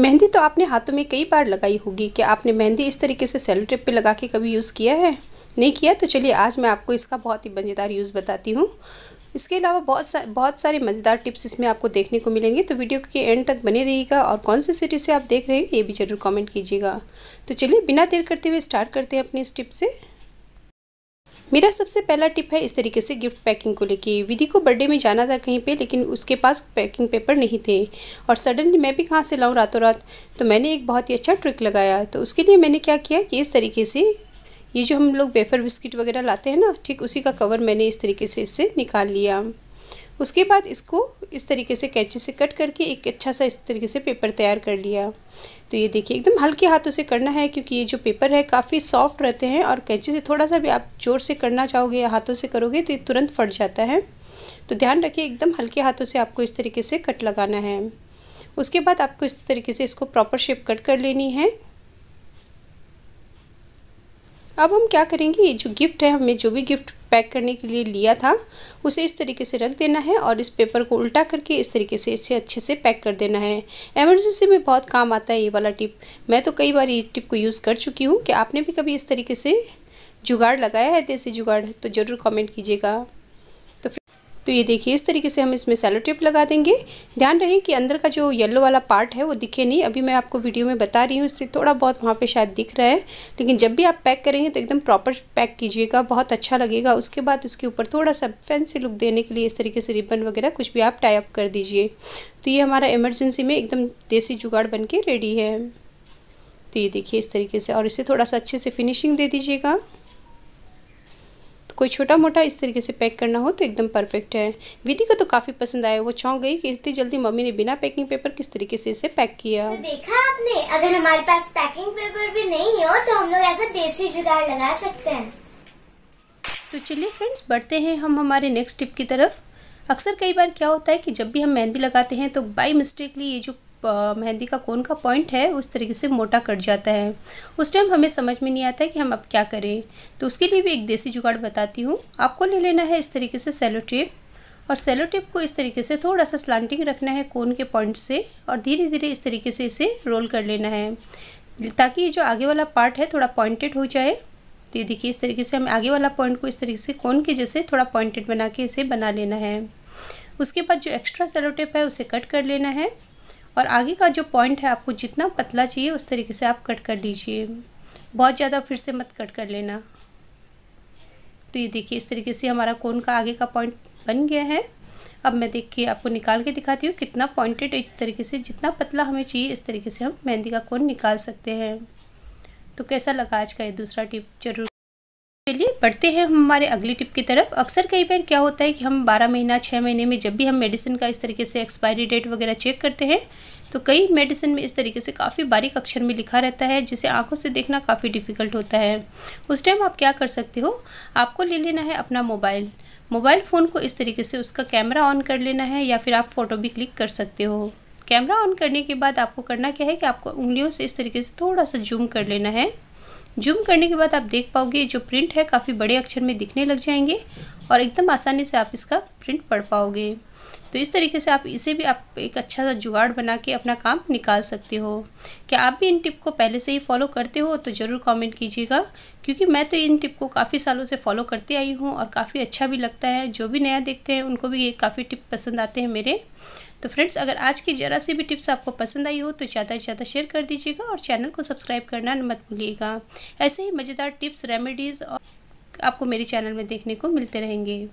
मेहंदी तो आपने हाथों में कई बार लगाई होगी क्या आपने मेहंदी इस तरीके से सेलो ट्रिप पर लगा के कभी यूज़ किया है नहीं किया तो चलिए आज मैं आपको इसका बहुत ही मज़ेदार यूज़ बताती हूँ इसके अलावा बहुत सा बहुत सारे मज़ेदार टिप्स इसमें आपको देखने को मिलेंगे तो वीडियो के एंड तक बने रहिएगा और कौन सी सिटी से आप देख रहे हैं ये भी ज़रूर कमेंट कीजिएगा तो चलिए बिना देर करते हुए स्टार्ट करते हैं अपनी इस टिप से मेरा सबसे पहला टिप है इस तरीके से गिफ्ट पैकिंग को लेके विधि को बर्थडे में जाना था कहीं पे लेकिन उसके पास पैकिंग पेपर नहीं थे और सडनली मैं भी कहाँ से लाऊँ रातों रात तो मैंने एक बहुत ही अच्छा ट्रिक लगाया तो उसके लिए मैंने क्या किया कि इस तरीके से ये जो हम लोग बेफर बिस्किट वगैरह लाते हैं ना ठीक उसी का कवर मैंने इस तरीके से इससे निकाल लिया उसके बाद इसको इस तरीके से कैंची से कट करके एक अच्छा सा इस तरीके से पेपर तैयार कर लिया तो ये देखिए एकदम हल्के हाथों से करना है क्योंकि ये जो पेपर है काफ़ी सॉफ्ट रहते हैं और कैंची से थोड़ा सा भी आप ज़ोर से करना चाहोगे या हाथों से करोगे तो ये तुरंत फट जाता है तो ध्यान रखिए एकदम हल्के हाथों से आपको इस तरीके से कट लगाना है उसके बाद आपको इस तरीके से इसको प्रॉपर शेप कट कर लेनी है अब हम क्या करेंगे ये जो गिफ्ट है हमें जो भी गिफ्ट पैक करने के लिए लिया था उसे इस तरीके से रख देना है और इस पेपर को उल्टा करके इस तरीके से इसे अच्छे से पैक कर देना है एमरजेंसी में बहुत काम आता है ये वाला टिप मैं तो कई बार ये टिप को यूज़ कर चुकी हूँ कि आपने भी कभी इस तरीके से जुगाड़ लगाया है देसी जुगाड़ तो ज़रूर कमेंट कीजिएगा तो ये देखिए इस तरीके से हम इसमें सेलो टेप लगा देंगे ध्यान रहे कि अंदर का जो येलो वाला पार्ट है वो दिखे नहीं अभी मैं आपको वीडियो में बता रही हूँ इससे थोड़ा बहुत वहाँ पर शायद दिख रहा है लेकिन जब भी आप पैक करेंगे तो एकदम प्रॉपर पैक कीजिएगा बहुत अच्छा लगेगा उसके बाद उसके ऊपर थोड़ा सा फैंसी लुक देने के लिए इस तरीके से रिबन वगैरह कुछ भी आप टाइप कर दीजिए तो ये हमारा इमरजेंसी में एकदम देसी जुगाड़ बन के रेडी है तो ये देखिए इस तरीके से और इसे थोड़ा सा अच्छे से फिनिशिंग दे दीजिएगा कोई छोटा मोटा इस तरीके से पैक करना हो तो एकदम परफेक्ट है विधि को तो काफ़ी पसंद आया वो चौंक गई कि इतनी जल्दी मम्मी ने बिना पैकिंग पेपर किस तरीके से इसे पैक किया तो देखा आपने अगर हमारे पास पैकिंग पेपर भी नहीं हो तो हम लोग ऐसा देसी जुगाड़ लगा सकते हैं तो चलिए फ्रेंड्स बढ़ते हैं हम हमारे नेक्स्ट टिप की तरफ अक्सर कई बार क्या होता है कि जब भी हम मेहंदी लगाते हैं तो बाई मिस्टेकली ये जो मेहंदी का कोन का पॉइंट है उस तरीके से मोटा कट जाता है उस टाइम हमें समझ में नहीं आता कि हम अब क्या करें तो उसके लिए भी एक देसी जुगाड़ बताती हूँ आपको ले लेना है इस तरीके से सेलो टेप और सेलो टेप को इस तरीके से थोड़ा सा स्लांटिंग रखना है कोन के पॉइंट से और धीरे धीरे इस तरीके से इसे रोल कर लेना है ताकि ये जो आगे वाला पार्ट है थोड़ा पॉइंटेड हो जाए तो ये देखिए इस तरीके से हमें आगे वाला पॉइंट को इस तरीके से कोन के जैसे थोड़ा पॉइंटेड बना के इसे बना लेना है उसके बाद जो एक्स्ट्रा सेलो टेप है उसे कट कर लेना है और आगे का जो पॉइंट है आपको जितना पतला चाहिए उस तरीके से आप कट कर लीजिए बहुत ज़्यादा फिर से मत कट कर लेना तो ये देखिए इस तरीके से हमारा कोन का आगे का पॉइंट बन गया है अब मैं देखिए आपको निकाल के दिखाती हूँ कितना पॉइंटेड इस तरीके से जितना पतला हमें चाहिए इस तरीके से हम मेहंदी का कोन निकाल सकते हैं तो कैसा लगा आज का ये दूसरा टिप जरूर बढ़ते हैं हम हमारे अगली टिप की तरफ अक्सर कई बार क्या होता है कि हम बारह महीना छः महीने में जब भी हम मेडिसिन का इस तरीके से एक्सपायरी डेट वगैरह चेक करते हैं तो कई मेडिसिन में इस तरीके से काफ़ी बारीक अक्षर में लिखा रहता है जिसे आंखों से देखना काफ़ी डिफ़िकल्ट होता है उस टाइम आप क्या कर सकते हो आपको ले लेना है अपना मोबाइल मोबाइल फ़ोन को इस तरीके से उसका कैमरा ऑन कर लेना है या फिर आप फ़ोटो भी क्लिक कर सकते हो कैमरा ऑन करने के बाद आपको करना क्या है कि आपको उंगलियों से इस तरीके से थोड़ा सा जूम कर लेना है जूम करने के बाद आप देख पाओगे जो प्रिंट है काफ़ी बड़े अक्षर में दिखने लग जाएंगे और एकदम आसानी से आप इसका प्रिंट पढ़ पाओगे तो इस तरीके से आप इसे भी आप एक अच्छा सा जुगाड़ बना के अपना काम निकाल सकते हो क्या आप भी इन टिप को पहले से ही फॉलो करते हो तो ज़रूर कमेंट कीजिएगा क्योंकि मैं तो इन टिप को काफ़ी सालों से फॉलो करते आई हूँ और काफ़ी अच्छा भी लगता है जो भी नया देखते हैं उनको भी ये काफ़ी टिप पसंद आते हैं मेरे तो फ्रेंड्स अगर आज की ज़रा सी भी टिप्स आपको पसंद आई हो तो ज़्यादा से ज़्यादा शेयर कर दीजिएगा और चैनल को सब्सक्राइब करना मत भूलिएगा ऐसे ही मज़ेदार टिप्स रेमेडीज़ और आपको मेरे चैनल में देखने को मिलते रहेंगे